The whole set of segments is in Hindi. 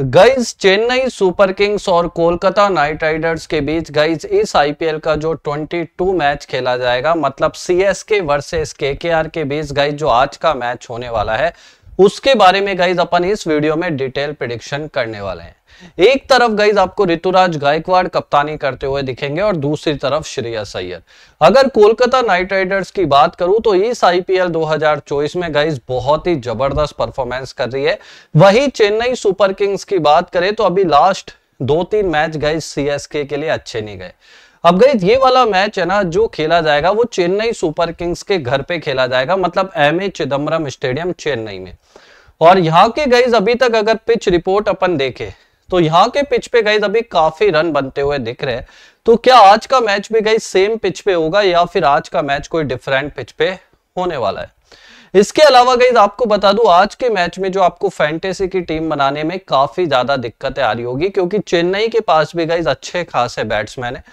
गाइज चेन्नई सुपर किंग्स और कोलकाता नाइट राइडर्स के बीच गाइज इस आईपीएल का जो 22 मैच खेला जाएगा मतलब सीएसके वर्सेस केकेआर के बीच गाइज जो आज का मैच होने वाला है उसके बारे में गाइज अपन इस वीडियो में डिटेल प्रिडिक्शन करने वाले हैं एक तरफ गाइज आपको ऋतुराज गायकवाड़ कप्तानी करते हुए दिखेंगे और दूसरी तरफ श्रेया सैयद अगर कोलकाता नाइट राइडर्स की बात करूं तो इस आईपीएल 2024 में गाइज बहुत ही जबरदस्त परफॉर्मेंस कर रही है वही चेन्नई सुपर किंग्स की बात करें तो अभी लास्ट दो तीन मैच गाइज सीएसके के लिए अच्छे नहीं गए अब गई ये वाला मैच है ना जो खेला जाएगा वो चेन्नई सुपर किंग्स के घर पे खेला जाएगा मतलब M A Chidambaram stadium Chennai में और यहाँ के गईज अभी तक अगर पिच रिपोर्ट अपन देखे तो यहाँ के पिच पे गई अभी काफी रन बनते हुए दिख रहे हैं तो क्या आज का मैच भी गई सेम पिच पे होगा या फिर आज का मैच कोई डिफरेंट पिच पे होने वाला है इसके अलावा गई आपको बता दूं आज के मैच में जो आपको फैंटेसी की टीम बनाने में काफी ज्यादा दिक्कतें आ रही होगी क्योंकि चेन्नई के पास भी गई अच्छे खास है बैट्समैन है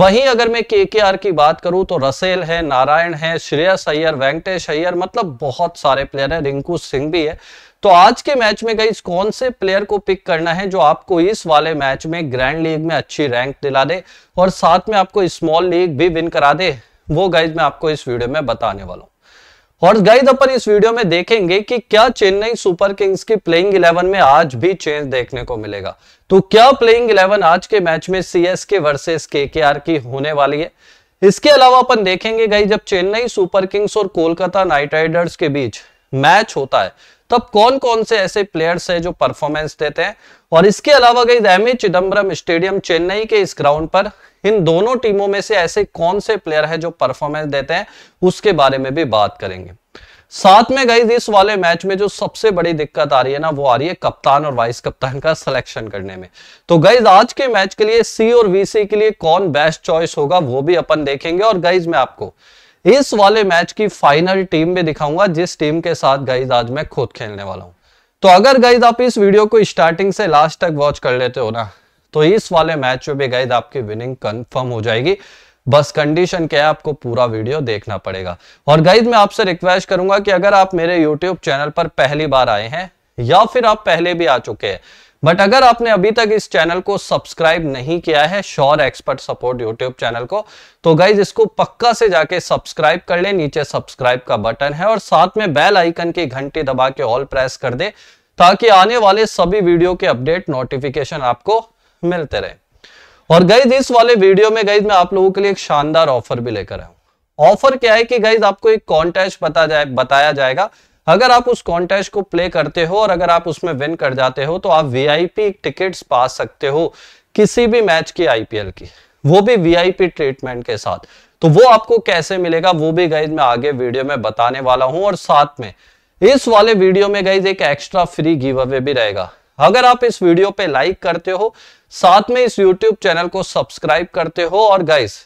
वहीं अगर मैं के के आर की बात करूं तो रसेल है नारायण है श्रेयस अय्यर वेंकटेश अय्यर मतलब बहुत सारे प्लेयर हैं रिंकू सिंह भी है तो आज के मैच में गई कौन से प्लेयर को पिक करना है जो आपको इस वाले मैच में ग्रैंड लीग में अच्छी रैंक दिला दे और साथ में आपको स्मॉल लीग भी विन करा दे वो गाइज मैं आपको इस वीडियो में बताने वाला हूं और गाइज अपन इस वीडियो में देखेंगे कि क्या चेन्नई सुपर किंग्स की प्लेइंग 11 में आज भी चेंज देखने को मिलेगा तो क्या प्लेइंग 11 आज के मैच में सीएसके वर्सेस केकेआर की होने वाली है इसके अलावा अपन देखेंगे गाइज जब चेन्नई सुपर किंग्स और कोलकाता नाइट राइडर्स के बीच मैच होता है तो अब कौन कौन से ऐसे प्लेयर्स हैं जो परफॉर्मेंस देते हैं और इसके अलावा गई एम चिदम्बरम स्टेडियम चेन्नई के इस ग्राउंड पर इन दोनों टीमों में से ऐसे कौन से प्लेयर हैं जो परफॉर्मेंस देते हैं उसके बारे में भी बात करेंगे साथ में गई इस वाले मैच में जो सबसे बड़ी दिक्कत आ रही है ना वो आ रही है कप्तान और वाइस कप्तान का सिलेक्शन करने में तो गई आज के मैच के लिए सी और वीसी के लिए कौन बेस्ट चॉइस होगा वो भी अपन देखेंगे और गईज मैं आपको इस वाले मैच की फाइनल टीम भी दिखाऊंगा जिस टीम के साथ गाइज आज मैं खुद खेलने वाला हूं तो अगर गाइज आप इस वीडियो को स्टार्टिंग से लास्ट तक वॉच कर लेते हो ना तो इस वाले मैच में भी गाइज आपकी विनिंग कंफर्म हो जाएगी बस कंडीशन क्या है आपको पूरा वीडियो देखना पड़ेगा और गाइज मैं आपसे रिक्वेस्ट करूंगा कि अगर आप मेरे यूट्यूब चैनल पर पहली बार आए हैं या फिर आप पहले भी आ चुके हैं बट अगर आपने अभी तक इस चैनल को सब्सक्राइब नहीं किया है sure expert support YouTube channel को तो गाइज इसको पक्का से जाके सब्सक्राइब कर ले नीचे सब्सक्राइब का बटन है और साथ में बेल आइकन की घंटी दबा के ऑल प्रेस कर दे ताकि आने वाले सभी वीडियो के अपडेट नोटिफिकेशन आपको मिलते रहे और गाइज इस वाले वीडियो में गाइज मैं आप लोगों के लिए एक शानदार ऑफर भी लेकर आया ऑफर क्या है कि गाइज आपको एक कॉन्टेस्ट बता जाए बताया जाएगा अगर आप उस कॉन्टेस्ट को प्ले करते हो और अगर आप उसमें विन कर जाते हो तो आप वीआईपी टिकट्स पा सकते हो किसी भी मैच की आईपीएल की वो भी वीआईपी ट्रीटमेंट के साथ तो वो आपको कैसे मिलेगा वो भी गाइज मैं आगे वीडियो में बताने वाला हूं और साथ में इस वाले वीडियो में गाइज एक एक्स्ट्रा फ्री गिव अवे भी रहेगा अगर आप इस वीडियो पे लाइक करते हो साथ में इस यूट्यूब चैनल को सब्सक्राइब करते हो और गाइज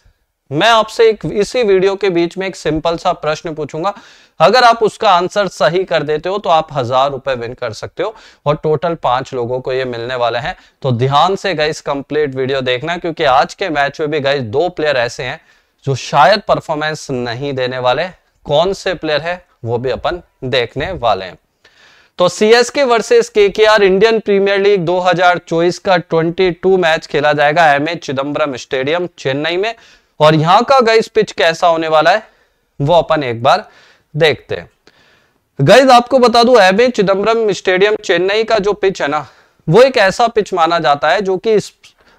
मैं आपसे एक इसी वीडियो के बीच में एक सिंपल सा प्रश्न पूछूंगा अगर आप उसका आंसर सही कर देते हो तो आप हजार रुपए विन कर सकते हो और टोटल पांच लोगों को ये मिलने वाले हैं तो ध्यान से गाइस कंप्लीट वीडियो देखना क्योंकि आज के मैच में भी गाइस दो प्लेयर ऐसे हैं जो शायद परफॉर्मेंस नहीं देने वाले कौन से प्लेयर है वो भी अपन देखने वाले हैं तो CSK versus R Indian Premier League 2024 का 22 मैच खेला जाएगा M A Chidambaram stadium Chennai में और यहां का गाइस पिच कैसा होने वाला है वो अपन एक बार देखते हैं गाइज आपको बता दू एम चिदम्बरम स्टेडियम चेन्नई का जो पिच है ना वो एक ऐसा पिच माना जाता है जो कि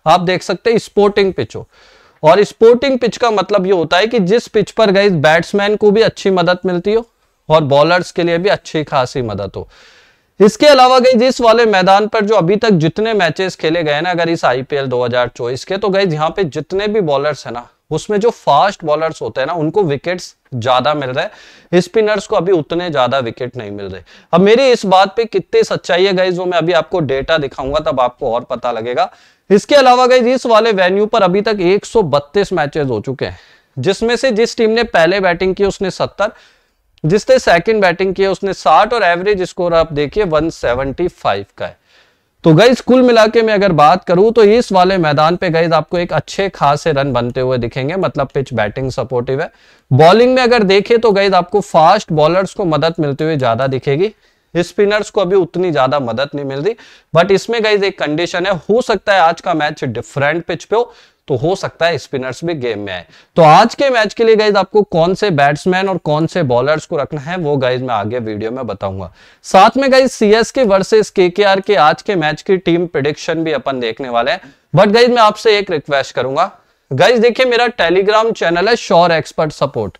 आप देख सकते हैं स्पोर्टिंग पिच हो और स्पोर्टिंग पिच का मतलब ये होता है कि जिस पिच पर गाइज बैट्समैन को भी अच्छी मदद मिलती हो और बॉलर्स के लिए भी अच्छी खासी मदद हो इसके अलावा गई जिस वाले मैदान पर जो अभी तक जितने मैचेस खेले गए ना अगर इस आईपीएल 2024 के तो गई यहाँ पे जितने भी बॉलर्स है ना उसमें जो फास्ट बॉलर्स होते हैं ना उनको विकेट्स ज्यादा मिल रहे हैं स्पिनर्स को अभी उतने ज्यादा विकेट नहीं मिल रहे अब मेरी इस बात पे कितने सच्चाई है गाइज वो मैं अभी आपको डेटा दिखाऊंगा तब आपको और पता लगेगा इसके अलावा गाइज इस वाले वेन्यू पर अभी तक एक मैचेस हो चुके हैं जिसमें से जिस टीम ने पहले बैटिंग की उसने सत्तर जिसने सेकेंड बैटिंग की उसने साठ और एवरेज स्कोर आप देखिए वन का है तो गई कुल मिला के मैं अगर बात करूं तो इस वाले मैदान पे गई आपको एक अच्छे खासे रन बनते हुए दिखेंगे मतलब पिच बैटिंग सपोर्टिव है बॉलिंग में अगर देखें तो गई आपको फास्ट बॉलर्स को मदद मिलते हुए ज्यादा दिखेगी स्पिनर्स को अभी उतनी ज्यादा मदद नहीं मिल रही बट इसमें गई एक कंडीशन है हो सकता है आज का मैच डिफरेंट पिच पे हो तो हो सकता है स्पिनर्स भी गेम में आए तो आज के मैच के लिए गाइज आपको कौन से बैट्समैन और कौन से बॉलर्स को रखना है वो गाइज मैं आगे वीडियो में बताऊंगा साथ में guys C S K versus K K आज के मैच की टीम प्रिडिक्शन भी अपन देखने वाले हैं बट गाइज मैं आपसे एक रिक्वेस्ट करूंगा गाइज देखिए मेरा टेलीग्राम चैनल है श्योर एक्सपर्ट सपोर्ट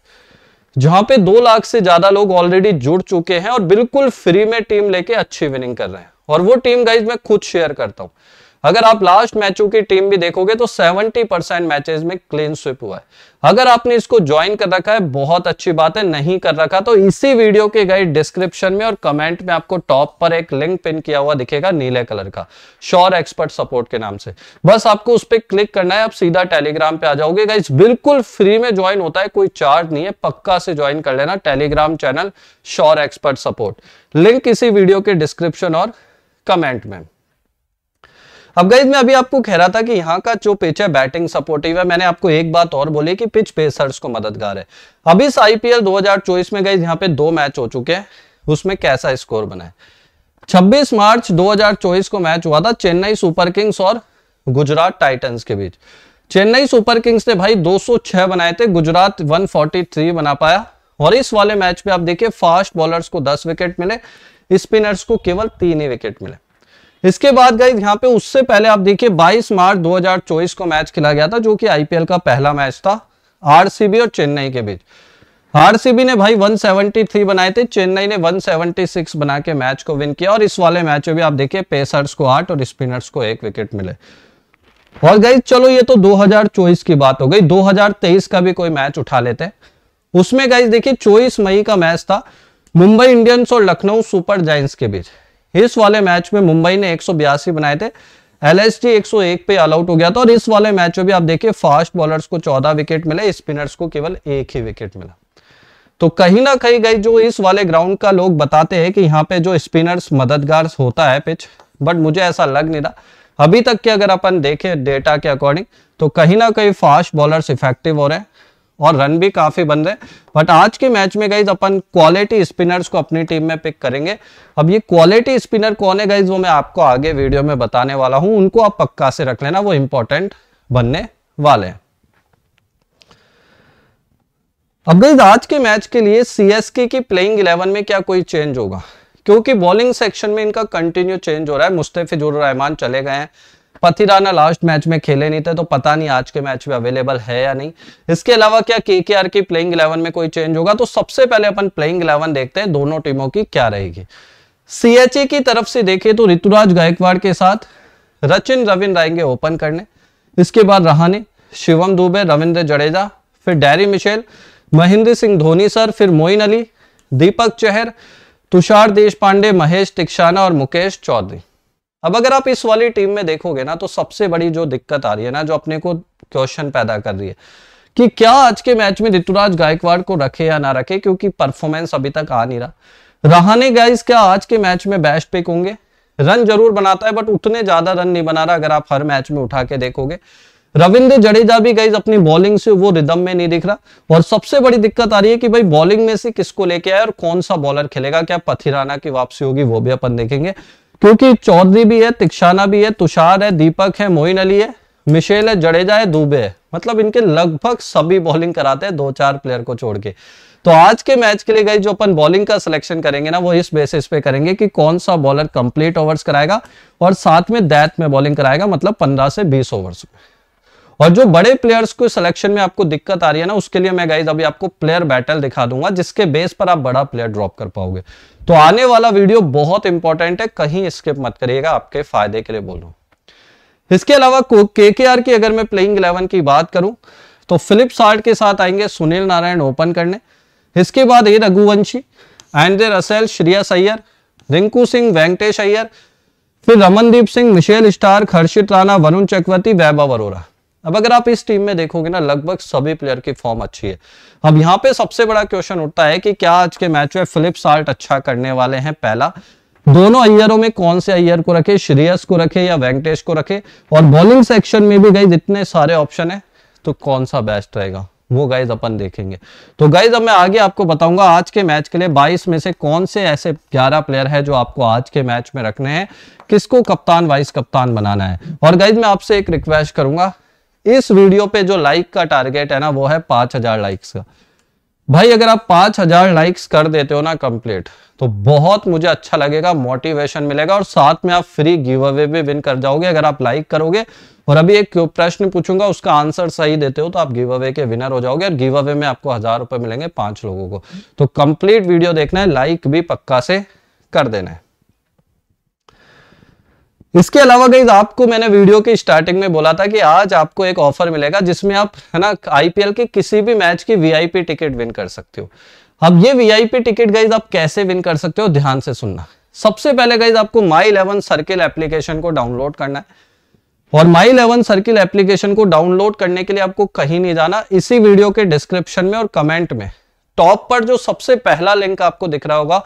जहां पे दो लाख से ज्यादा लोग ऑलरेडी जुड़ चुके हैं और बिल्कुल फ्री में टीम लेके अच्छी विनिंग कर रहे हैं और वो टीम गाइज मैं खुद शेयर करता हूं अगर आप लास्ट मैचों की टीम भी देखोगे तो 70 परसेंट मैचेस में क्लीन स्विप हुआ है अगर आपने इसको ज्वाइन कर रखा है बहुत अच्छी बात है नहीं कर रखा तो इसी वीडियो के गाइड डिस्क्रिप्शन में और कमेंट में आपको टॉप पर एक लिंक पिन किया हुआ दिखेगा नीले कलर का श्योर एक्सपर्ट सपोर्ट के नाम से बस आपको उस पर क्लिक करना है आप सीधा टेलीग्राम पे आ जाओगे गाइज बिल्कुल फ्री में ज्वाइन होता है कोई चार्ज नहीं है पक्का से ज्वाइन कर लेना Telegram channel sure expert support link इसी वीडियो के डिस्क्रिप्शन और कमेंट में अब गई मैं अभी आपको कह रहा था कि यहाँ का जो पिच है बैटिंग सपोर्टिव है मैंने आपको एक बात और बोली कि पिच पेसर्स को मददगार है अब इस आईपीएल दो में गई यहाँ पे दो मैच हो चुके हैं उसमें कैसा स्कोर बनाए 26 मार्च 2024 को मैच हुआ था चेन्नई सुपर किंग्स और गुजरात टाइटंस के बीच चेन्नई सुपर किंग्स ने भाई 206 बनाए थे गुजरात 143 बना पाया और इस वाले मैच में आप देखिए फास्ट बॉलर्स को 10 विकेट मिले स्पिनर्स को केवल तीन ही विकेट मिले इसके बाद गाइज यहाँ पे उससे पहले आप देखिए 22 मार्च 2024 को मैच खेला गया था जो कि आईपीएल का पहला मैच था आरसीबी और चेन्नई के बीच आरसीबी ने भाई 173 बनाए थे चेन्नई ने 176 बना के मैच को विन किया और इस वाले मैच में भी आप देखिए पेसर्स को आठ और स्पिनर्स को एक विकेट मिले और गई चलो ये तो दो की बात हो गई दो का भी कोई मैच उठा लेते उसमें गाइज देखिए चौबीस मई का मैच था मुंबई इंडियंस और लखनऊ सुपर जायंट्स के बीच इस वाले मैच में मुंबई ने एक बनाए थे एल एस जी एक पे ऑल आउट हो गया था और इस वाले मैच में भी आप देखिए फास्ट बॉलर्स को चौदह विकेट मिले स्पिनर्स को केवल एक ही विकेट मिला तो कहीं ना कहीं गई जो इस वाले ग्राउंड का लोग बताते हैं कि यहाँ पे जो स्पिनर्स मददगार होता है पिच बट मुझे ऐसा लग नहीं रहा अभी तक के अगर अपन देखें डेटा के अकॉर्डिंग तो कहीं ना कहीं फास्ट बॉलर्स इफेक्टिव हो रहे हैं और रन भी काफी बन रहे हैं बट आज के मैच में गाइज अपन क्वालिटी स्पिनर्स को अपनी टीम में पिक करेंगे अब ये क्वालिटी स्पिनर कौन है गाइज वो मैं आपको आगे वीडियो में बताने वाला हूं उनको आप पक्का से रख लेना वो इंपॉर्टेंट बनने वाले हैं अब गाइज आज के मैच के लिए सीएसके की प्लेइंग इलेवन में क्या कोई चेंज होगा क्योंकि बॉलिंग सेक्शन में इनका कंटिन्यू चेंज हो रहा है मुस्तफिजुर रहमान चले गए हैं पथिराना लास्ट मैच में खेले नहीं थे तो पता नहीं आज के मैच में अवेलेबल है या नहीं इसके अलावा क्या के की प्लेइंग इलेवन में कोई चेंज होगा तो सबसे पहले अपन प्लेइंग इलेवन देखते हैं दोनों टीमों की क्या रहेगी सीएचए की तरफ से देखिए तो ऋतुराज गायकवाड़ के साथ रचिन रविन आएंगे ओपन करने इसके बाद रहाने शिवम दुबे रविंद्र जडेजा फिर Daryl Mitchell Mahendra Singh Dhoni sir फिर मोइन अली दीपक चहर तुषार देश पांडे महेश तिक्षाना और मुकेश चौधरी अब अगर आप इस वाली टीम में देखोगे ना तो सबसे बड़ी जो दिक्कत आ रही है ना जो अपने को क्वेश्चन पैदा कर रही है कि क्या आज के मैच में ऋतुराज गायकवाड़ को रखे या ना रखे क्योंकि परफॉर्मेंस अभी तक आ नहीं रहा रहाने गाइस क्या आज के मैच में बेस्ट पिक होंगे रन जरूर बनाता है बट उतने ज्यादा रन नहीं बना रहा अगर आप हर मैच में उठा के देखोगे रविंद्र जडेजा भी गाइज अपनी बॉलिंग से वो रिदम में नहीं दिख रहा और सबसे बड़ी दिक्कत आ रही है कि भाई बॉलिंग में से किसको लेके आए और कौन सा बॉलर खेलेगा क्या पथिराना की वापसी होगी वो भी अपन देखेंगे क्योंकि चौधरी भी है तिक्षाना भी है तुषार है दीपक है मोइन अली है मिशेल है जडेजा है दुबे है मतलब इनके लगभग सभी बॉलिंग कराते हैं दो चार प्लेयर को छोड़ के तो आज के मैच के लिए गई जो अपन बॉलिंग का सिलेक्शन करेंगे ना वो इस बेसिस पे करेंगे कि कौन सा बॉलर कंप्लीट ओवर्स कराएगा और साथ में दैत में बॉलिंग कराएगा मतलब पंद्रह से बीस ओवर्स में और जो बड़े प्लेयर्स को सिलेक्शन में आपको दिक्कत आ रही है ना उसके लिए मैं गाइज अभी आपको प्लेयर बैटल दिखा दूंगा जिसके बेस पर आप बड़ा प्लेयर ड्रॉप कर पाओगे तो आने वाला वीडियो बहुत इंपॉर्टेंट है कहीं स्किप मत करिएगा आपके फायदे के लिए बोल रहा हूँ इसके अलावा के के की अगर मैं प्लेइंग इलेवन की बात करूं तो फिलिप सार्ट के साथ आएंगे सुनील नारायण ओपन करने इसके बाद A Raghuvanshi Andre Russell Shreyas Iyer Rinku Singh Venkatesh Iyer फिर रमनदीप सिंह मिशेल स्टार खर्षित राणा वरुण चक्रवर्ती वैभव अरोरा अब अगर आप इस टीम में देखोगे ना लगभग सभी प्लेयर की फॉर्म अच्छी है अब यहाँ पे सबसे बड़ा क्वेश्चन उठता है कि क्या आज के मैच में फिलिप साल्ट अच्छा करने वाले हैं पहला दोनों अयरों में कौन से अयर को रखे श्रेयस को रखे या वेंकटेश को रखे और बॉलिंग सेक्शन में भी गई इतने सारे ऑप्शन है तो कौन सा बेस्ट रहेगा वो गाइज अपन देखेंगे तो गाइज अब मैं आगे आपको बताऊंगा आज के मैच के लिए 22 में से कौन से ऐसे 11 प्लेयर है जो आपको आज के मैच में रखने हैं किसको कप्तान वाइस कप्तान बनाना है और गाइज मैं आपसे एक रिक्वेस्ट करूंगा इस वीडियो पे जो लाइक का टारगेट है ना वो है पांच हजार लाइक्स का भाई अगर आप पांच हजार लाइक्स कर देते हो ना कंप्लीट तो बहुत मुझे अच्छा लगेगा मोटिवेशन मिलेगा और साथ में आप फ्री गिव अवे भी विन कर जाओगे अगर आप लाइक करोगे और अभी एक प्रश्न पूछूंगा उसका आंसर सही देते हो तो आप गिव अवे के विनर हो जाओगे और गिव अवे में आपको हजार रुपए मिलेंगे पांच लोगों को तो कंप्लीट वीडियो देखना है लाइक भी पक्का से कर देना है इसके अलावा गई आपको मैंने वीडियो के स्टार्टिंग में बोला था कि आज आपको एक ऑफर मिलेगा जिसमें आप है ना आईपीएल के किसी भी मैच की वीआईपी टिकट विन कर सकते हो अब ये वीआईपी टिकट गई आप कैसे विन कर सकते हो ध्यान से सुनना सबसे पहले गई आपको माई इलेवन सर्किल एप्लीकेशन को डाउनलोड करना है और माई इलेवन सर्किल एप्लीकेशन को डाउनलोड करने के लिए आपको कहीं नहीं जाना इसी वीडियो के डिस्क्रिप्शन में और कमेंट में टॉप पर जो सबसे पहला लिंक आपको दिख रहा होगा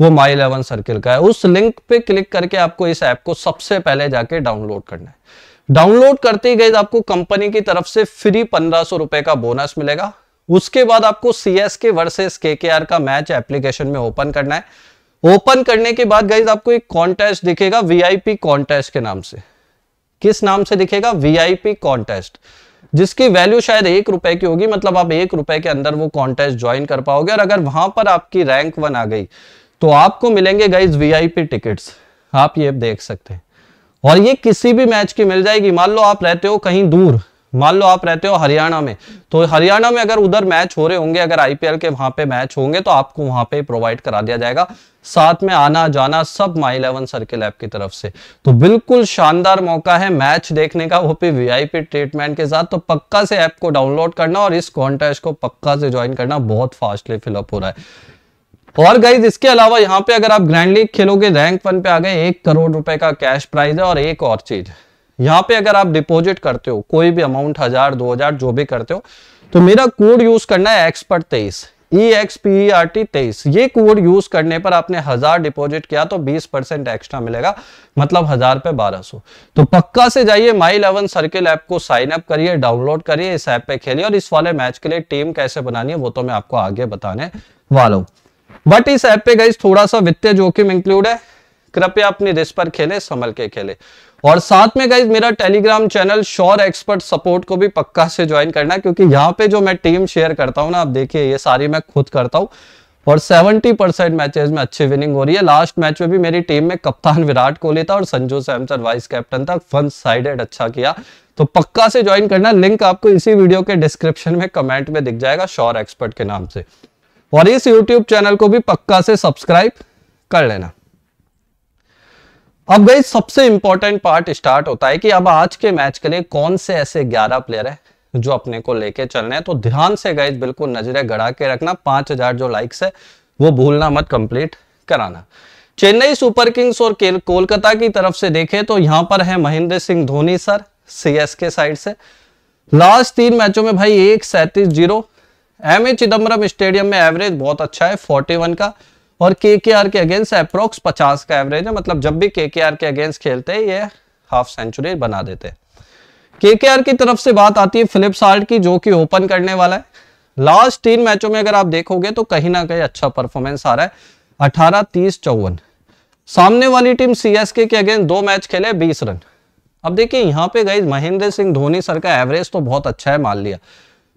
वो माई इलेवन सर्किल का है उस लिंक पे क्लिक करके आपको इस ऐप को सबसे पहले जाके डाउनलोड करना है डाउनलोड करते ही गए आपको कंपनी की तरफ से फ्री पंद्रह सौ रुपए का बोनस मिलेगा उसके बाद आपको सी एस के वर्सेस के के आर का मैच एप्लीकेशन में ओपन करना है ओपन करने के बाद गाइज आपको एक कॉन्टेस्ट दिखेगा वीआईपी कॉन्टेस्ट के नाम से किस नाम से दिखेगा वीआईपी कॉन्टेस्ट जिसकी वैल्यू शायद एक रुपए की होगी मतलब आप एक रुपए के अंदर वो कॉन्टेस्ट ज्वाइन कर पाओगे और अगर वहां पर आपकी रैंक वन आ गई तो आपको मिलेंगे गाइज वीआईपी टिकट्स आप ये देख सकते हैं और ये किसी भी मैच की मिल जाएगी मान लो आप रहते हो कहीं दूर मान लो आप रहते हो हरियाणा में तो हरियाणा में अगर उधर मैच हो रहे होंगे अगर आईपीएल के वहां पे मैच होंगे तो आपको वहां पे प्रोवाइड करा दिया जाएगा साथ में आना जाना सब माई इलेवन सर्किल ऐप की तरफ से तो बिल्कुल शानदार मौका है मैच देखने का वो भी वीआईपी ट्रीटमेंट के साथ तो पक्का से ऐप को डाउनलोड करना और इस कॉन्टेस्ट को पक्का से ज्वाइन करना बहुत फास्टली फिलअप हो रहा है और गाइज इसके अलावा यहाँ पे अगर आप ग्रैंड लीग खेलोगे रैंक वन पे आ गए एक करोड़ रुपए का कैश प्राइज है और एक और चीज यहाँ पे अगर आप डिपॉजिट करते हो कोई भी अमाउंट हजार दो हजार जो भी करते हो तो मेरा कोड यूज करना है एक्सपर्ट तेईस E X P R T तेईस ये कोड यूज करने पर आपने हजार डिपॉजिट किया तो 20 परसेंट एक्स्ट्रा मिलेगा मतलब हजार पे 1200 तो पक्का से जाइए माई इलेवन सर्किल ऐप को साइन अप करिए डाउनलोड करिए इस ऐप पे खेलिए और इस वाले मैच के लिए टीम कैसे बनानी है वो तो मैं आपको आगे बताने वाला हूँ बट इस ऐप पे गई थोड़ा सा वित्तीय जोखिम इंक्लूड है कृपया अपनी रिस्क पर खेले संभल के खेले और साथ में गई मेरा Telegram channel sure expert support को भी पक्का से ज्वाइन करना क्योंकि यहाँ पे जो मैं टीम शेयर करता हूँ ना आप देखिए ये सारी मैं खुद करता हूँ और 70 परसेंट मैचेज में अच्छी विनिंग हो रही है लास्ट मैच में भी मेरी टीम में कप्तान विराट कोहली था और संजू सैमसन वाइस कैप्टन था फन साइडेड अच्छा किया तो पक्का से ज्वाइन करना लिंक आपको इसी वीडियो के डिस्क्रिप्शन में कमेंट में दिख जाएगा श्योर एक्सपर्ट के नाम से और इस यूट्यूब चैनल को भी पक्का से सब्सक्राइब कर लेना अब गई सबसे इंपॉर्टेंट पार्ट स्टार्ट होता है कि अब आज के मैच के लिए कौन से ऐसे 11 प्लेयर है जो अपने को लेके चलने हैं तो ध्यान से गए बिल्कुल नजरे गड़ा के रखना 5000 जो लाइक्स है वो भूलना मत कंप्लीट कराना चेन्नई सुपर किंग्स और कोलकाता की तरफ से देखें तो यहां पर है Mahendra Singh Dhoni sir CSK side से लास्ट तीन मैचों में भाई एक सैंतीस zero M A Chidambaram stadium में एवरेज बहुत अच्छा है 41 का और के के आर के अगेंस्ट अप्रोक्स पचास का एवरेज है मतलब जब भी के के आर के अगेंस्ट खेलते हैं ये हाफ सेंचुरी बना देते हैं के के आर की तरफ से बात आती है फिलिप साल्ट की जो कि ओपन करने वाला है लास्ट तीन मैचों में अगर आप देखोगे तो कहीं ना कहीं अच्छा परफॉर्मेंस आ रहा है अठारह तीस चौवन सामने वाली टीम सीएसके के अगेंस्ट दो मैच खेले बीस रन अब देखिए यहाँ पे गई महेंद्र सिंह धोनी सर का एवरेज तो बहुत अच्छा है मान लिया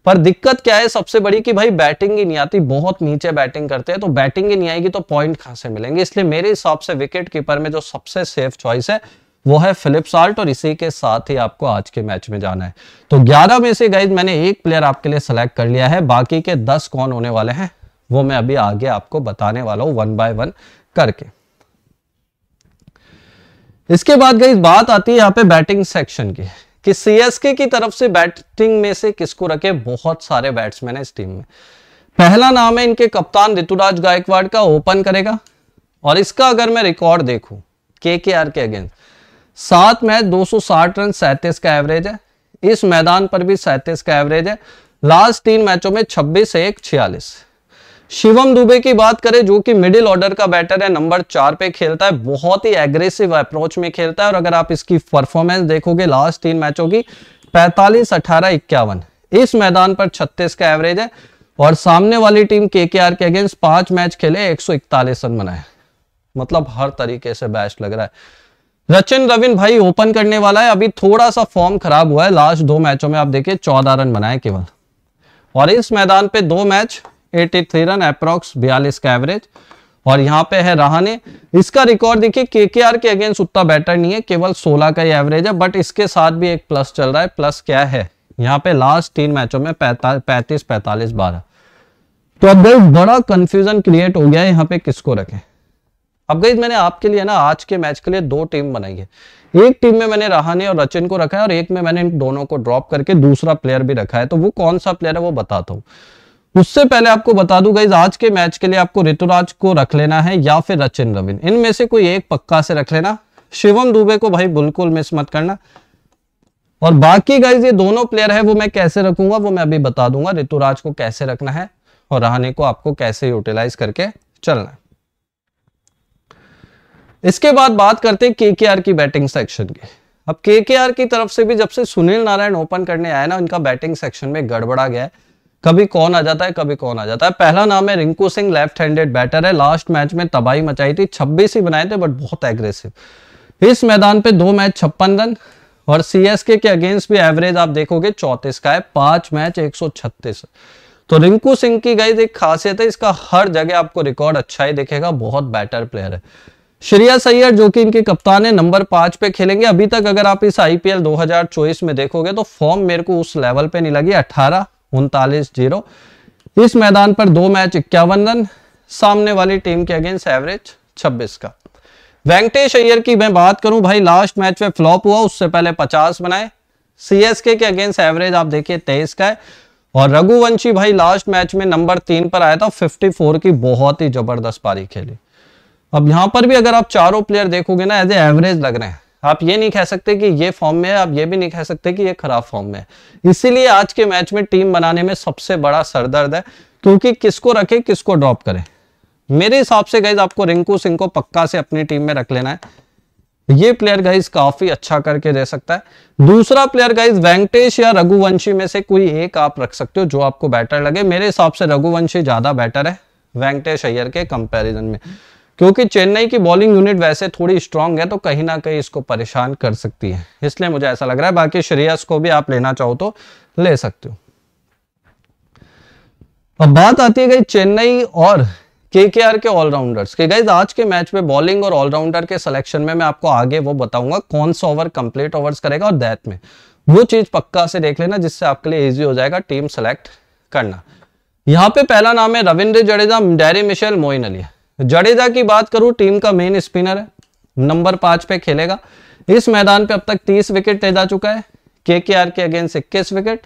पर दिक्कत क्या है सबसे बड़ी कि भाई बैटिंग ही नहीं आती बहुत नीचे बैटिंग करते हैं तो बैटिंग ही नहीं आएगी तो पॉइंट कहां से मिलेंगे इसलिए मेरे हिसाब से विकेट कीपर में जो सबसे सेफ चॉइस है वो है फिलिप साल्ट और इसी के साथ ही आपको आज के मैच में जाना है तो ग्यारह में से गाइज मैंने एक प्लेयर आपके लिए सिलेक्ट कर लिया है बाकी के दस कौन होने वाले हैं वो मैं अभी आगे आपको बताने वाला हूं वन बाय वन करके इसके बाद गई बात आती है यहाँ पे बैटिंग सेक्शन की कि सीएसके की तरफ से बैटिंग में से किसको रखे बहुत सारे बैट्समैन है इस टीम में पहला नाम है इनके कप्तान ऋतुराज गायकवाड़ का ओपन करेगा और इसका अगर मैं रिकॉर्ड देखूं के के आर के अगेंस्ट सात मैच 260 रन सैतीस का एवरेज है इस मैदान पर भी सैंतीस का एवरेज है लास्ट तीन मैचों में 26 एक छियालीस शिवम दुबे की बात करें जो कि मिडिल ऑर्डर का बैटर है नंबर चार पे खेलता है बहुत ही एग्रेसिव अप्रोच में खेलता है और अगर आप इसकी परफॉर्मेंस देखोगे लास्ट तीन मैचों की पैतालीस अठारह इक्यावन इस मैदान पर छत्तीस का एवरेज है और सामने वाली टीम के के आर के अगेंस्ट पांच मैच खेले एक सौ इकतालीस रन बनाए मतलब हर तरीके से बेस्ट लग रहा है रचिन रविन भाई ओपन करने वाला है अभी थोड़ा सा फॉर्म खराब हुआ है लास्ट दो मैचों में आप देखिए चौदह रन बनाए केवल और इस मैदान पे दो मैच 83 रन अप्रोक्स बयालीस का एवरेज और यहाँ पे है रहाने इसका रिकॉर्ड देखिए केकेआर के अगेंस्ट उतना बेटर नहीं है केवल 16 का ही एवरेज है बट इसके साथ भी एक प्लस चल रहा है प्लस क्या है यहाँ पे लास्ट तीन मैचों में पैंतीस पैंतालीस बारह तो अब गई बड़ा कंफ्यूजन क्रिएट हो गया है यहाँ पे किसको रखें अब गई मैंने आपके लिए ना आज के मैच के लिए दो टीम बनाई है एक टीम में मैंने रहाने और रचिन को रखा है और एक में मैंने इन दोनों को ड्रॉप करके दूसरा प्लेयर भी रखा है तो वो कौन सा प्लेयर है वो बताता हूँ उससे पहले आपको बता दू गाइज आज के मैच के लिए आपको ऋतुराज को रख लेना है या फिर रचिन रविन इनमें से कोई एक पक्का से रख लेना शिवम दुबे को भाई बिल्कुल मिस मत करना और बाकी गाइज ये दोनों प्लेयर है वो मैं कैसे रखूंगा वो मैं अभी बता दूंगा ऋतुराज को कैसे रखना है और रहने को आपको कैसे यूटिलाइज करके चलना है इसके बाद बात करते हैं केकेआर की बैटिंग सेक्शन की अब केकेआर की तरफ से भी जब से सुनील नारायण ओपन करने आया ना उनका बैटिंग सेक्शन में गड़बड़ा गया है कभी कौन आ जाता है कभी कौन आ जाता है पहला नाम है Rinku Singh left handed batter है लास्ट मैच में तबाही मचाई थी 26 ही बनाए थे बट बहुत एग्रेसिव इस मैदान पे दो मैच छप्पन रन और सीएसके के अगेंस्ट भी एवरेज आप देखोगे चौतीस का है पांच मैच छत्तीस तो रिंकू सिंह की गई एक खासियत है इसका हर जगह आपको रिकॉर्ड अच्छा ही दिखेगा बहुत बेटर प्लेयर है श्रिया सैयर जो कि इनके कप्तान है नंबर पांच पे खेलेंगे अभी तक अगर आप इस आईपीएल 2024 में देखोगे तो फॉर्म मेरे को उस लेवल पे नहीं लगी अठारह उनतालीस जीरो इस मैदान पर दो मैच इक्यावन रन सामने वाली टीम के अगेंस्ट एवरेज 26 का वेंकटेश अय्यर की मैं बात करूं भाई लास्ट मैच में फ्लॉप हुआ उससे पहले 50 बनाए सीएसके के अगेंस्ट एवरेज आप देखिए 23 का है और रघुवंशी भाई लास्ट मैच में नंबर तीन पर आया था 54 की बहुत ही जबरदस्त पारी खेली अब यहां पर भी अगर आप चारों प्लेयर देखोगे ना एज ए एवरेज लग रहे हैं आप ये नहीं कह सकते कि ये फॉर्म में है आप ये भी नहीं कह सकते कि ये खराब फॉर्म में है इसीलिए आज के मैच में टीम बनाने में सबसे बड़ा सरदर्द है क्योंकि किसको रखें किसको ड्रॉप करें मेरे हिसाब से गाइज आपको रिंकू सिंह को पक्का से अपनी टीम में रख लेना है ये प्लेयर गाइज काफी अच्छा करके दे सकता है दूसरा प्लेयर गाइज वेंकटेश या रघुवंशी में से कोई एक आप रख सकते हो जो आपको बेटर लगे मेरे हिसाब से रघुवंशी ज्यादा बेटर है वेंकटेश अयर के कंपैरिजन में क्योंकि चेन्नई की बॉलिंग यूनिट वैसे थोड़ी स्ट्रांग है तो कहीं ना कहीं इसको परेशान कर सकती है इसलिए मुझे ऐसा लग रहा है बाकी श्रेयस को भी आप लेना चाहो तो ले सकते हो अब बात आती है चेन्नई और के के आर के ऑलराउंडर्स के गाइज आज के मैच में बॉलिंग और ऑलराउंडर के सिलेक्शन में मैं आपको आगे वो बताऊंगा कौन सा ओवर कंप्लीट ओवर करेगा और दैथ में वो चीज पक्का से देख लेना जिससे आपके लिए इजी हो जाएगा टीम सेलेक्ट करना यहाँ पे पहला नाम है रविंद्र जडेजा डेरी मिशेल मोइन अली जडेजा की बात करूं टीम का मेन स्पिनर है नंबर पांच पे खेलेगा इस मैदान पे अब तक तीस विकेट ले जा चुका है के के आर के अगेंस्ट इक्कीस विकेट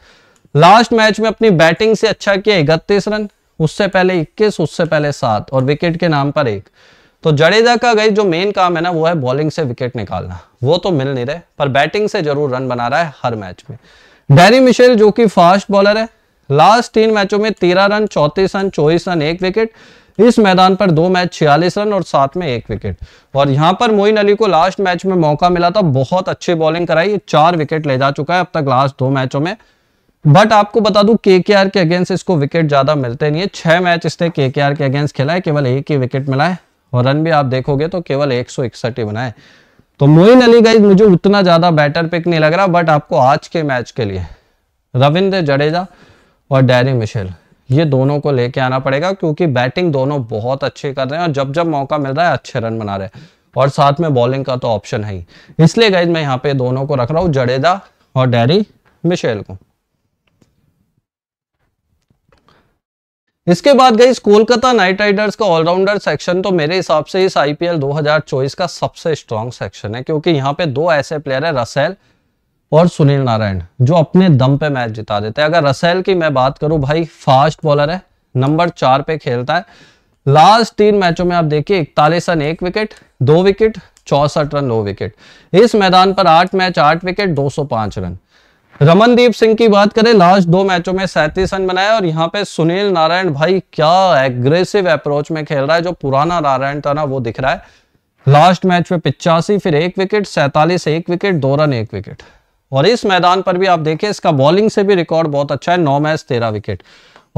लास्ट मैच में अपनी बैटिंग से अच्छा किया इकतीस रन उससे पहले इक्कीस उससे पहले सात और विकेट के नाम पर एक तो जडेजा का गई जो मेन काम है ना वो है बॉलिंग से विकेट निकालना वो तो मिल नहीं रहे पर बैटिंग से जरूर रन बना रहा है हर मैच में डैनी मिशेल जो कि फास्ट बॉलर है लास्ट तीन मैचों में तेरह रन चौतीस रन चौबीस रन एक विकेट इस मैदान पर दो मैच छियालीस रन और साथ में एक विकेट और यहां पर मोइन अली को लास्ट मैच में मौका मिला था बहुत अच्छी बॉलिंग कराई चार विकेट ले जा चुका है अब तक लास्ट दो मैचों में बट आपको बता दूं के के आर के अगेंस्ट इसको विकेट ज्यादा मिलते नहीं है छह मैच इसने के के आर के अगेंस्ट खेला है केवल एक ही विकेट मिला है और रन भी आप देखोगे तो केवल एक सौ इकसठ ही बनाए तो मोइन अली गई मुझे उतना ज्यादा बैटर पिक नहीं लग रहा बट आपको आज के मैच के लिए रविंद्र जडेजा और डैरी मिशेल ये दोनों को लेके आना पड़ेगा क्योंकि बैटिंग दोनों बहुत अच्छे कर रहे हैं और जब जब मौका मिल रहा है अच्छे रन बना रहे हैं और साथ में बॉलिंग का तो ऑप्शन है ही इसलिए गाइज मैं यहाँ पे दोनों को रख रहा हूँ जडेजा और डैरी मिशेल को इसके बाद गई कोलकाता नाइट राइडर्स का ऑलराउंडर सेक्शन तो मेरे हिसाब से इस आईपीएल 2024 का सबसे स्ट्रॉन्ग सेक्शन है क्योंकि यहाँ पे दो ऐसे प्लेयर है रसेल और सुनील नारायण जो अपने दम पे मैच जिता देते हैं अगर रसेल की मैं बात करूं भाई फास्ट बॉलर है नंबर चार पे खेलता है लास्ट तीन मैचों में आप देखिए इकतालीस रन एक विकेट दो विकेट चौसठ रन दो विकेट इस मैदान पर आठ मैच आठ विकेट पांच रन रमनदीप सिंह की बात करें लास्ट दो मैचों में सैंतीस रन बनाए और यहाँ पे सुनील नारायण भाई क्या एग्रेसिव अप्रोच में खेल रहा है जो पुराना नारायण था ना वो दिख रहा है लास्ट मैच में पिचासी फिर एक विकेट सैतालीस एक विकेट दो रन एक विकेट और इस मैदान पर भी आप देखें इसका बॉलिंग से भी रिकॉर्ड बहुत अच्छा है नौ मैच तेरह विकेट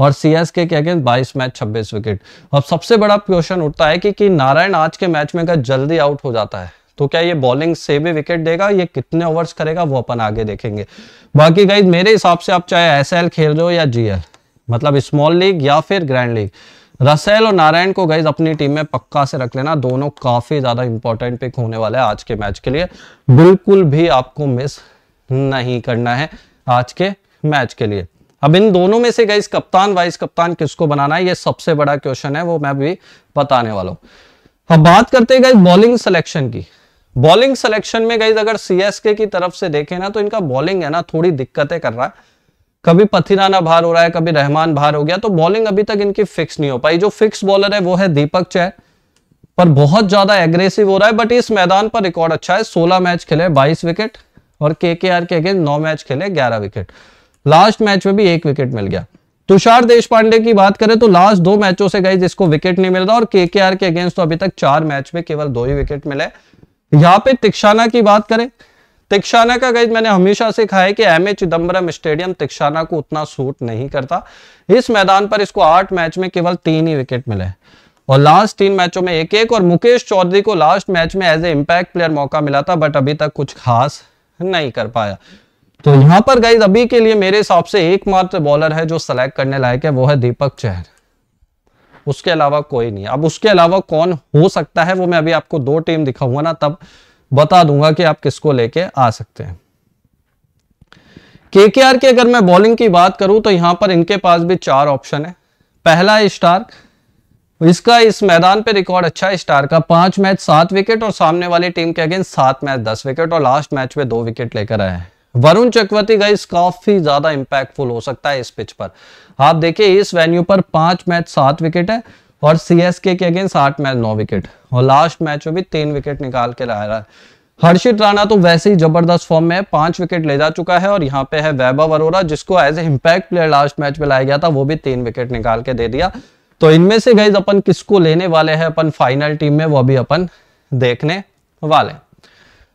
और सी एस के अगेंस्ट बाईस मैच छब्बीस विकेट अब सबसे बड़ा क्वेश्चन उठता है कि, कि नारायण आज के मैच में अगर जल्दी आउट हो जाता है तो क्या ये बॉलिंग से भी विकेट देगा ये कितने ओवर्स करेगा वो अपन आगे देखेंगे बाकी गाइज मेरे हिसाब से आप चाहे एस खेल रहे हो या जी मतलब स्मॉल लीग या फिर ग्रैंड लीग रसेल और नारायण को गाइज अपनी टीम में पक्का से रख लेना दोनों काफी ज्यादा इंपॉर्टेंट पिक होने वाले हैं आज के मैच के लिए बिल्कुल भी आपको मिस नहीं करना है आज के मैच के लिए अब इन दोनों में से गई कप्तान वाइस कप्तान किसको बनाना है ये सबसे बड़ा क्वेश्चन है वो मैं भी बताने वाला हूं अब बात करते गए बॉलिंग सिलेक्शन की बॉलिंग सिलेक्शन में गई अगर सी की तरफ से देखें ना तो इनका बॉलिंग है ना थोड़ी दिक्कतें कर रहा है कभी पथिराना भार हो रहा है कभी रहमान भार हो गया तो बॉलिंग अभी तक इनकी फिक्स नहीं हो पाई जो फिक्स बॉलर है वो है दीपक चैर पर बहुत ज्यादा एग्रेसिव हो रहा है बट इस मैदान पर रिकॉर्ड अच्छा है सोलह मैच खेले बाईस विकेट और के के आर के अगेंस्ट नौ मैच खेले ग्यारह विकेट लास्ट मैच में भी एक विकेट मिल गया तुषार देश पांडे की बात करें तो लास्ट दो मैचों से गई जिसको विकेट नहीं मिल और के के आर के अगेंस्ट तो अभी तक चार मैच में केवल दो ही विकेट मिले यहाँ पे तिक्षाना की बात करें तिक्षाना का गई मैंने हमेशा से कहा है कि M A Chidambaram stadium Theekshana को उतना सूट नहीं करता इस मैदान पर इसको आठ मैच में केवल तीन ही विकेट मिले और लास्ट तीन मैचों में एक एक और मुकेश चौधरी को लास्ट मैच में एज ए इम्पैक्ट प्लेयर मौका मिला था बट अभी तक कुछ खास नहीं कर पाया तो यहां पर गाइज अभी के लिए मेरे हिसाब से एकमात्र बॉलर है जो सेलेक्ट करने लायक है वो है दीपक चहर उसके अलावा कोई नहीं अब उसके अलावा कौन हो सकता है वो मैं अभी आपको दो टीम दिखाऊंगा ना तब बता दूंगा कि आप किसको लेके आ सकते हैं केकेआर की अगर मैं बॉलिंग की बात करूं तो यहां पर इनके पास भी चार ऑप्शन है पहला है स्टार्क इसका इस मैदान पे रिकॉर्ड अच्छा है स्टार का पांच मैच सात विकेट और सामने वाली टीम के अगेंस्ट सात मैच दस विकेट और लास्ट मैच में दो विकेट लेकर आए हैं वरुण चक्रवर्ती गाइस काफी ज्यादा इंपैक्टफुल हो सकता है इस पिच पर आप देखिए इस वेन्यू पर पांच मैच सात विकेट है और सीएसके के अगेंस्ट आठ मैच नौ विकेट और लास्ट मैच में भी तीन विकेट निकाल के ला रहा है हर्षित राणा तो वैसे ही जबरदस्त फॉर्म में है पांच विकेट ले जा चुका है और यहाँ पे है वैभव अरोरा जिसको as a impact player last match में लाया गया था वो भी तीन विकेट निकाल के दे दिया तो इनमें से गाइज अपन किसको लेने वाले हैं अपन फाइनल टीम में वो भी अपन देखने वाले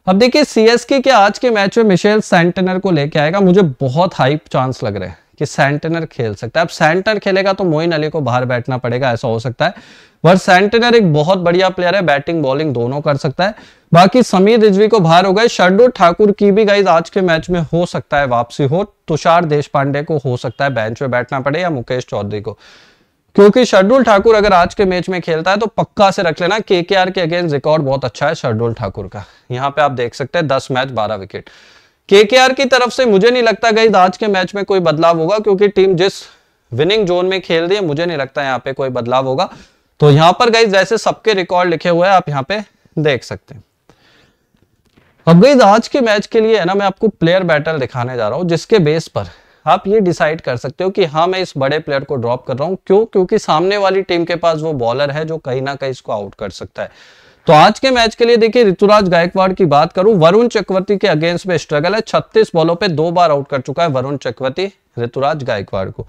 अब देखिए सीएसके के आज के मैच में मिशेल सेंटनर को लेके आएगा मुझे बहुत हाई चांस लग रहे हैं कि सेंटनर खेल सकता है अब सेंटनर खेलेगा तो मोइन अली को बाहर बैठना पड़ेगा ऐसा हो सकता है पर सेंटनर एक बहुत बढ़िया प्लेयर है बैटिंग बॉलिंग दोनों कर सकता है बाकी समीर रिजवी को बाहर हो गए शर्डूर ठाकुर की भी गाइज आज के मैच में हो सकता है वापसी हो तुषार देश पांडे को हो सकता है बेंच में बैठना पड़े या मुकेश चौधरी को क्योंकि शर्दुल ठाकुर अगर आज के मैच में खेलता है तो पक्का से रख लेना केकेआर के अगेंस्ट रिकॉर्ड बहुत अच्छा है शर्दुल ठाकुर का यहाँ पे आप देख सकते हैं दस मैच बारह विकेट के के आर की तरफ से मुझे नहीं लगता गई आज के मैच में कोई बदलाव होगा क्योंकि टीम जिस विनिंग जोन में खेल रही है मुझे नहीं लगता यहाँ पे कोई बदलाव होगा तो यहाँ पर गई जैसे सबके रिकॉर्ड लिखे हुए हैं आप यहाँ पे देख सकते हैं अब गई आज के मैच के लिए है ना मैं आपको प्लेयर बैटल दिखाने जा रहा हूं जिसके बेस पर आप ये डिसाइड कर सकते हो कि हाँ मैं इस बड़े प्लेयर को ड्रॉप कर रहा हूँ क्यों क्योंकि सामने वाली टीम के पास वो बॉलर है जो कहीं ना कहीं इसको आउट कर सकता है तो आज के मैच के लिए देखिए ऋतुराज गायकवाड़ की बात करूं वरुण चक्रवर्ती के अगेंस्ट में स्ट्रगल है 36 बॉलों पे दो बार आउट कर चुका है वरुण चक्रवर्ती ऋतुराज गायकवाड़ को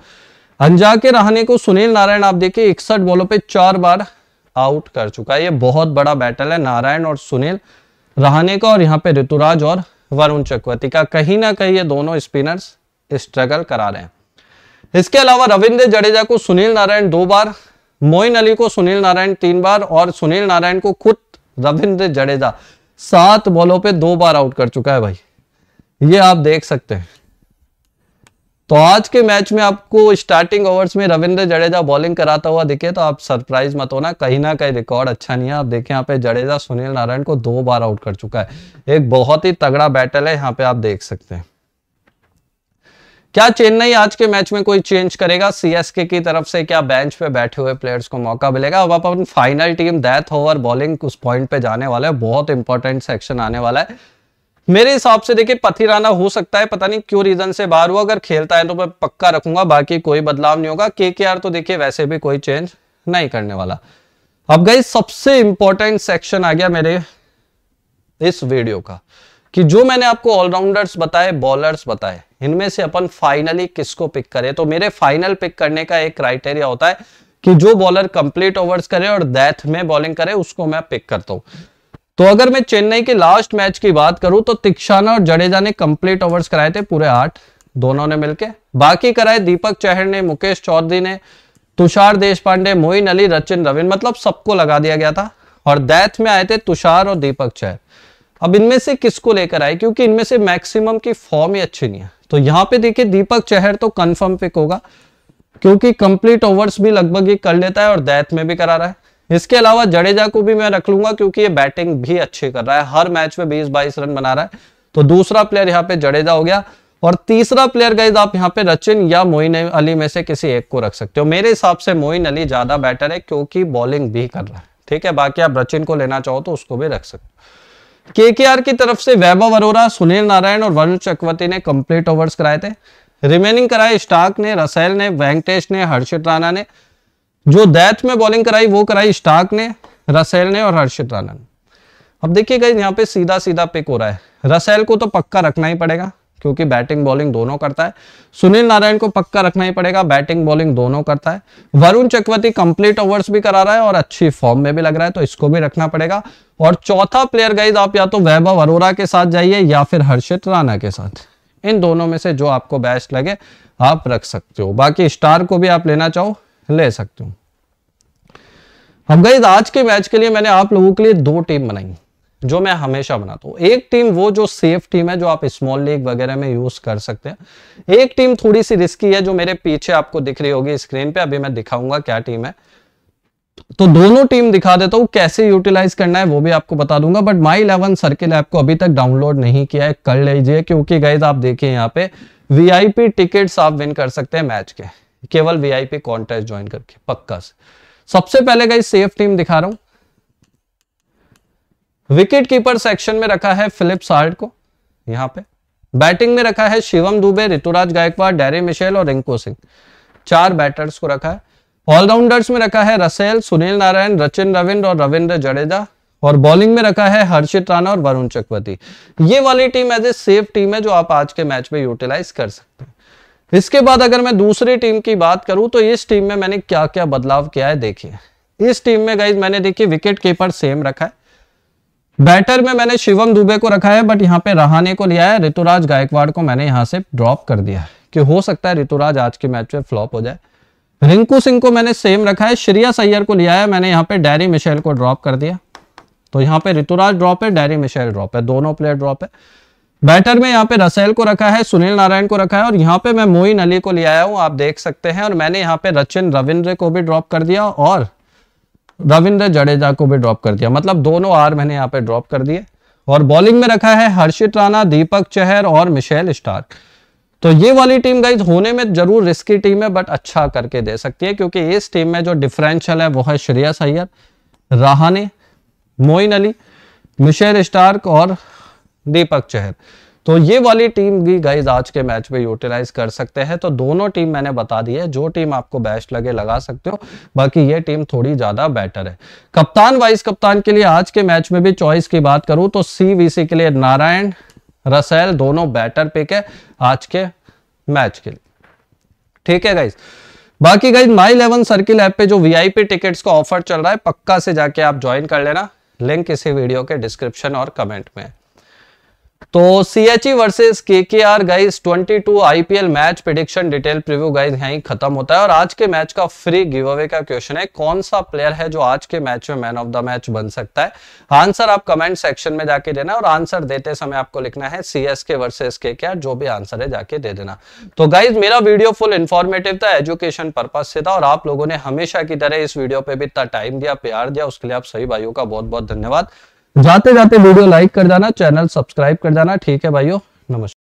अंजा के रहने को सुनील नारायण आप देखिए इकसठ बॉलों पे चार बार आउट कर चुका है ये बहुत बड़ा बैटल है नारायण और सुनील रहने का और यहाँ पे ऋतुराज और वरुण चक्रवर्ती का कहीं ना कहीं ये दोनों स्पिनर्स स्ट्रगल करा रहे हैं इसके अलावा रविंद्र जडेजा को सुनील नारायण दो बार मोइन अली को सुनील नारायण तीन बार और सुनील नारायण को खुद रविंद्र जडेजा सात बॉलों पे दो बार आउट कर चुका है भाई ये आप देख सकते हैं तो आज के मैच में आपको स्टार्टिंग ओवर्स में रविंद्र जडेजा बॉलिंग कराता हुआ दिखे तो आप सरप्राइज मत होना कहीं ना कहीं रिकॉर्ड अच्छा नहीं है आप देखें यहाँ पे जडेजा सुनील नारायण को दो बार आउट कर चुका है एक बहुत ही तगड़ा बैटल है यहाँ पे आप देख सकते हैं क्या चेन्नई आज के मैच में कोई चेंज करेगा सीएसके की तरफ से क्या बेंच पे बैठे हुए प्लेयर्स को मौका मिलेगा अब अपन final team death over bowling उस पॉइंट पे जाने वाले है बहुत इंपॉर्टेंट सेक्शन आने वाला है मेरे हिसाब से देखिए पथिराना हो सकता है पता नहीं क्यों रीजन से बाहर हुआ अगर खेलता है तो मैं पक्का रखूंगा बाकी कोई बदलाव नहीं होगा के के आर तो देखिए वैसे भी कोई चेंज नहीं करने वाला अब गई सबसे इंपॉर्टेंट सेक्शन आ गया मेरे इस वीडियो का कि जो मैंने आपको ऑलराउंडर्स बताए बॉलर्स बताए इनमें से अपन फाइनली किसको पिक करें तो मेरे फाइनल पिक करने का एक क्राइटेरिया होता है कि जो बॉलर कंप्लीट ओवर्स करे और डेथ में बॉलिंग करे उसको मैं पिक करता हूं तो अगर मैं चेन्नई के लास्ट मैच की बात करूं तो तिक्षाना और जडेजा ने कंप्लीट ओवर्स कराए थे पूरे आठ दोनों ने मिलकर बाकी कराए दीपक चहर ने मुकेश चौधरी ने तुषार देश पांडे मोइन अली रचिन रविन मतलब सबको लगा दिया गया था और डेथ में आए थे तुषार और दीपक चहर अब इनमें से किसको लेकर आए क्योंकि इनमें से मैक्सिमम की फॉर्म ही अच्छी नहीं है तो यहाँ पे देखिए दीपक चहर तो कंफर्म पिक होगा क्योंकि कंप्लीट ओवर्स भी लगभग ये कर लेता है और दैथ में भी करा रहा है इसके अलावा जडेजा को भी मैं रख लूंगा क्योंकि ये बैटिंग भी अच्छी कर रहा है हर मैच में बीस बाईस रन बना रहा है तो दूसरा प्लेयर यहाँ पे जडेजा हो गया और तीसरा प्लेयर गए आप यहाँ पे रचिन या मोइन अली में से किसी एक को रख सकते हो मेरे हिसाब से मोइन अली ज्यादा बेटर है क्योंकि बॉलिंग भी कर रहा है ठीक है बाकी आप रचिन को लेना चाहो तो उसको भी रख सकते हो केकेआर की तरफ से वैभव अरोरा सुनील नारायण और वरुण चक्रवर्ती ने कंप्लीट ओवर्स कराए थे रिमेनिंग कराए स्टार्क ने रसेल ने वेंकटेश ने हर्षित राणा ने जो डेथ में बॉलिंग कराई वो कराई स्टार्क ने रसेल ने और हर्षित राणा ने अब देखिए गई यहाँ पे सीधा सीधा पिक हो रहा है रसेल को तो पक्का रखना ही पड़ेगा क्योंकि बैटिंग बॉलिंग दोनों करता है सुनील नारायण को पक्का रखना ही पड़ेगा बैटिंग बॉलिंग दोनों करता है वरुण चक्रवर्ती कंप्लीट ओवर्स भी करा रहा है और अच्छी फॉर्म में भी लग रहा है तो इसको भी रखना पड़ेगा और चौथा प्लेयर गाइज आप या तो वैभव अरोरा के साथ जाइए या फिर हर्षित राणा के साथ इन दोनों में से जो आपको बेस्ट लगे आप रख सकते हो बाकी स्टार को भी आप लेना चाहो ले सकते हो अब गाइज आज के मैच के लिए मैंने आप लोगों के लिए दो टीम बनाई जो मैं हमेशा बनाता हूँ एक टीम वो जो सेफ टीम है जो आप स्मॉल लीग वगैरह में यूज कर सकते हैं एक टीम थोड़ी सी रिस्की है जो मेरे पीछे आपको दिख रही होगी स्क्रीन पे अभी मैं दिखाऊंगा क्या टीम है तो दोनों टीम दिखा देता हूँ कैसे यूटिलाइज करना है वो भी आपको बता दूंगा but My Eleven Circle app को अभी तक डाउनलोड नहीं किया है कर लीजिए क्योंकि गाइज आप देखिए यहाँ पे वीआईपी टिकट्स आप विन कर सकते हैं मैच के केवल वीआईपी कॉन्टेस्ट ज्वाइन करके पक्का से सबसे पहले गाइज सेफ टीम दिखा रहा हूँ विकेट कीपर सेक्शन में रखा है फिलिप सार्ड को यहाँ पे बैटिंग में रखा है शिवम दुबे ऋतुराज गायकवाड़ डेरे मिशेल और रिंकू सिंह चार बैटर्स को रखा है ऑलराउंडर्स में रखा है रसेल सुनील नारायण रचिन रविंद्र और रविंद्र जडेजा और बॉलिंग में रखा है हर्षित राणा और वरुण चक्रवर्ती ये वाली team as a safe team है जो आप आज के मैच में यूटिलाइज कर सकते हैं इसके बाद अगर मैं दूसरी टीम की बात करूं तो इस टीम में मैंने क्या क्या बदलाव किया है देखिए इस टीम में गाइज मैंने देखिए विकेट कीपर सेम रखा है बैटर में मैंने शिवम दुबे को रखा है बट यहाँ पे रहाने को लिया है ऋतुराज गायकवाड़ को मैंने यहाँ से ड्रॉप कर दिया है कि हो सकता है ऋतुराज आज के मैच में फ्लॉप हो जाए रिंकू सिंह को मैंने सेम रखा है श्रिया सैयर को लिया है मैंने यहाँ पे डैरी मिशेल को ड्रॉप कर दिया तो यहाँ पे ऋतुराज ड्रॉप है डैरी मिशेल ड्रॉप है दोनों प्लेयर ड्रॉप है बैटर में यहाँ पे रसेल को रखा है सुनील नारायण को रखा है और यहाँ पे मैं मोइन अली को ले आया हूँ आप देख सकते हैं और मैंने यहाँ पे रचिन रविंद्र को भी ड्रॉप कर दिया और रविंद्र जडेजा को भी ड्रॉप कर दिया मतलब दोनों आर मैंने यहाँ पे ड्रॉप कर दिए और बॉलिंग में रखा है हर्षित राणा दीपक चहर और मिशेल स्टार्क तो ये वाली टीम गाइज होने में जरूर रिस्की टीम है बट अच्छा करके दे सकती है क्योंकि इस टीम में जो डिफरेंशियल है वो है श्रेयस अय्यर राहने मोइन अली मिशेल स्टार्क और दीपक चहर तो ये वाली टीम भी गाइज आज के मैच में यूटिलाइज कर सकते हैं तो दोनों टीम मैंने बता दी है जो टीम आपको बेस्ट लगे लगा सकते हो बाकी ये टीम थोड़ी ज्यादा बेटर है कप्तान वाइस कप्तान के लिए आज के मैच में भी चॉइस की बात करूं तो सीवीसी के लिए नारायण रसेल दोनों बेटर पिक है आज के मैच के लिए ठीक है गाइज बाकी guys My Eleven Circle app पे जो वीआईपी टिकट्स का ऑफर चल रहा है पक्का से जाके आप ज्वाइन कर लेना लिंक इसी वीडियो के डिस्क्रिप्शन और कमेंट में तो C H E versus K K R guys twenty two IPL match prediction detail preview guys यहीं खत्म होता है और आज के मैच का फ्री गिव अवे का क्वेश्चन है कौन सा प्लेयर है जो आज के मैच में मैन ऑफ द मैच बन सकता है आंसर आप कमेंट सेक्शन में जाके देना और आंसर देते समय आपको लिखना है सी S K versus K K are जो भी आंसर है जाके दे देना तो गाइज मेरा वीडियो फुल इन्फॉर्मेटिव था एजुकेशन पर्पज से था और आप लोगों ने हमेशा की तरह इस वीडियो पे भी इतना टाइम दिया प्यार दिया उसके लिए आप सही भाइयों का बहुत बहुत धन्यवाद जाते जाते वीडियो लाइक कर जाना चैनल सब्सक्राइब कर जाना ठीक है भाइयों नमस्कार